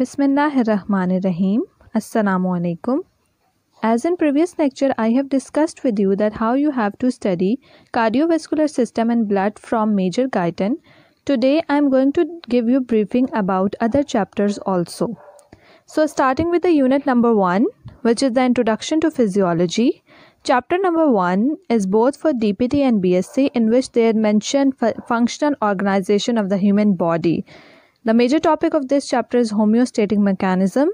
Bismillahirrahmanirrahim. Assalamu alaikum. As in previous lecture, I have discussed with you that how you have to study cardiovascular system and blood from Major Guyton. Today, I am going to give you briefing about other chapters also. So, starting with the unit number 1, which is the introduction to physiology. Chapter number 1 is both for DPT and BSc in which they had mentioned functional organization of the human body. The major topic of this chapter is homeostatic mechanism.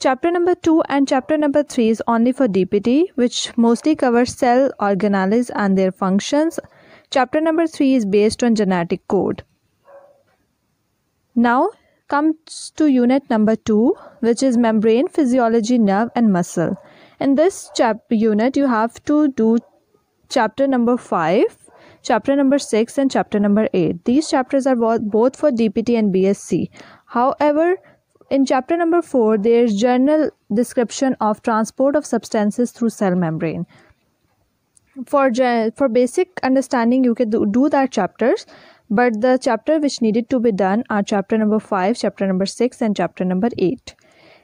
Chapter number 2 and chapter number 3 is only for DPT which mostly covers cell organelles and their functions. Chapter number 3 is based on genetic code. Now comes to unit number 2 which is membrane physiology nerve and muscle. In this chap unit you have to do chapter number 5 chapter number 6 and chapter number 8. These chapters are both for DPT and BSc. However, in chapter number 4, there is general description of transport of substances through cell membrane. For, for basic understanding, you can do, do that chapters but the chapter which needed to be done are chapter number 5 chapter number 6 and chapter number 8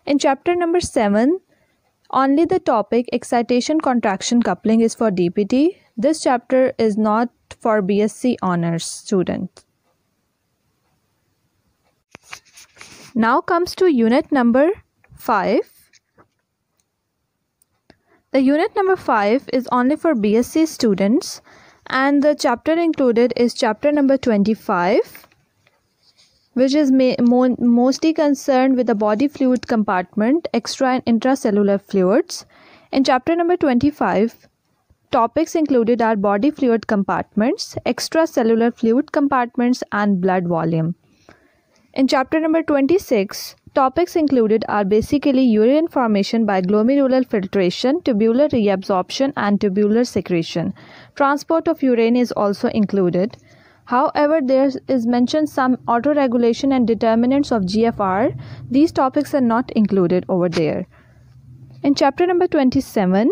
in chapter number 7 only the topic excitation contraction coupling is for dpt this chapter is not for BSc honors students. Now comes to unit number 5. The unit number 5 is only for BSc students and the chapter included is chapter number 25 which is mo mostly concerned with the body fluid compartment, extra and intracellular fluids. In chapter number 25, Topics included are body fluid compartments, extracellular fluid compartments, and blood volume. In chapter number 26, topics included are basically urine formation by glomerular filtration, tubular reabsorption, and tubular secretion. Transport of urine is also included. However, there is mentioned some autoregulation and determinants of GFR. These topics are not included over there. In chapter number 27,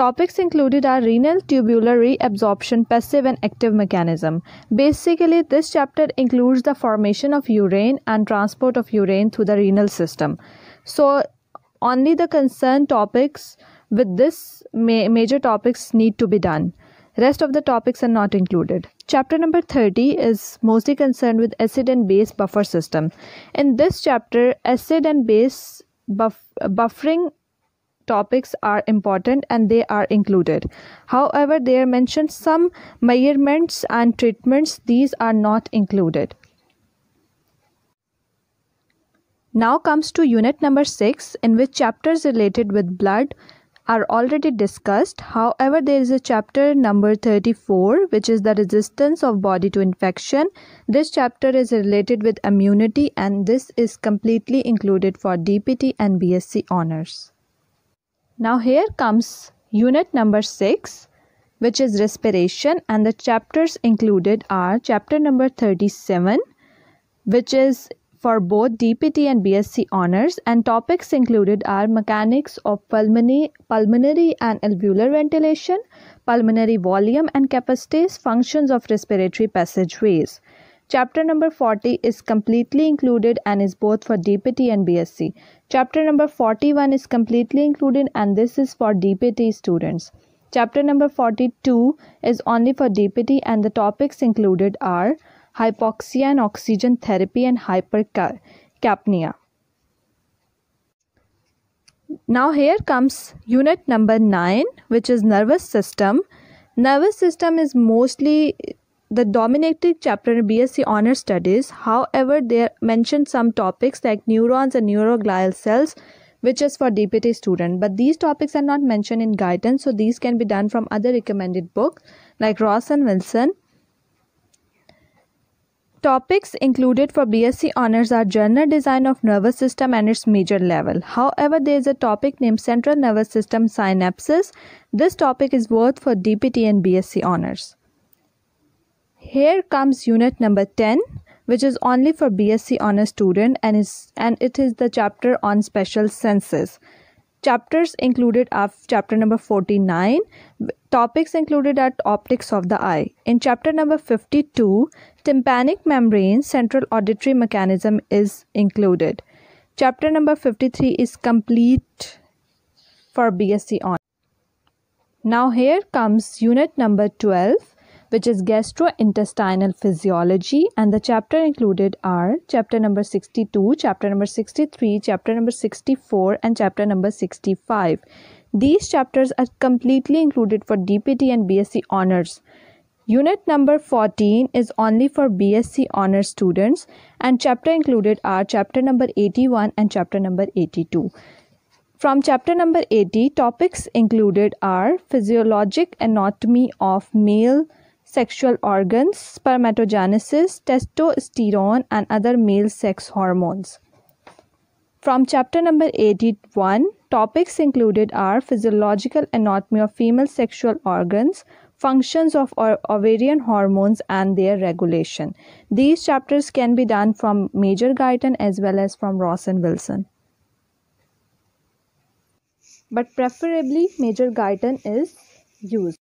Topics included are renal tubular reabsorption, passive and active mechanism. Basically, this chapter includes the formation of urine and transport of urine through the renal system. So, only the concerned topics with this ma major topics need to be done. Rest of the topics are not included. Chapter number 30 is mostly concerned with acid and base buffer system. In this chapter, acid and base buff buffering topics are important and they are included. However, there mentioned some measurements and treatments. These are not included. Now comes to unit number 6 in which chapters related with blood are already discussed. However, there is a chapter number 34 which is the resistance of body to infection. This chapter is related with immunity and this is completely included for DPT and BSc honors. Now here comes unit number 6 which is respiration and the chapters included are chapter number 37 which is for both DPT and BSc honors and topics included are mechanics of pulmonary, pulmonary and alveolar ventilation, pulmonary volume and capacities, functions of respiratory passageways. Chapter number 40 is completely included and is both for DPT and BSc. Chapter number 41 is completely included and this is for DPT students. Chapter number 42 is only for DPT and the topics included are hypoxia and oxygen therapy and hypercapnia. Now here comes unit number 9 which is nervous system. Nervous system is mostly the dominating chapter in BSc Honor Studies. However, they mentioned some topics like neurons and neuroglial cells, which is for DPT student. But these topics are not mentioned in guidance, so these can be done from other recommended books like Ross and Wilson. Topics included for BSc honors are general design of nervous system and its major level. However, there is a topic named central nervous system synapses. This topic is worth for DPT and BSc honors. Here comes unit number 10 which is only for BSc honor student and is and it is the chapter on special senses. Chapters included are chapter number 49. Topics included are optics of the eye. In chapter number 52, tympanic membrane central auditory mechanism is included. Chapter number 53 is complete for BSc on. Now here comes unit number 12 which is gastrointestinal physiology and the chapter included are chapter number 62 chapter number 63 chapter number 64 and chapter number 65 these chapters are completely included for dpt and bsc honors Unit number 14 is only for BSc Honors students and chapter included are chapter number 81 and chapter number 82. From chapter number 80, topics included are physiologic anatomy of male sexual organs, spermatogenesis, testosterone, and other male sex hormones. From chapter number 81, topics included are physiological anatomy of female sexual organs, functions of ovarian hormones, and their regulation. These chapters can be done from Major Guyton as well as from Ross and Wilson. But preferably, Major Guyton is used.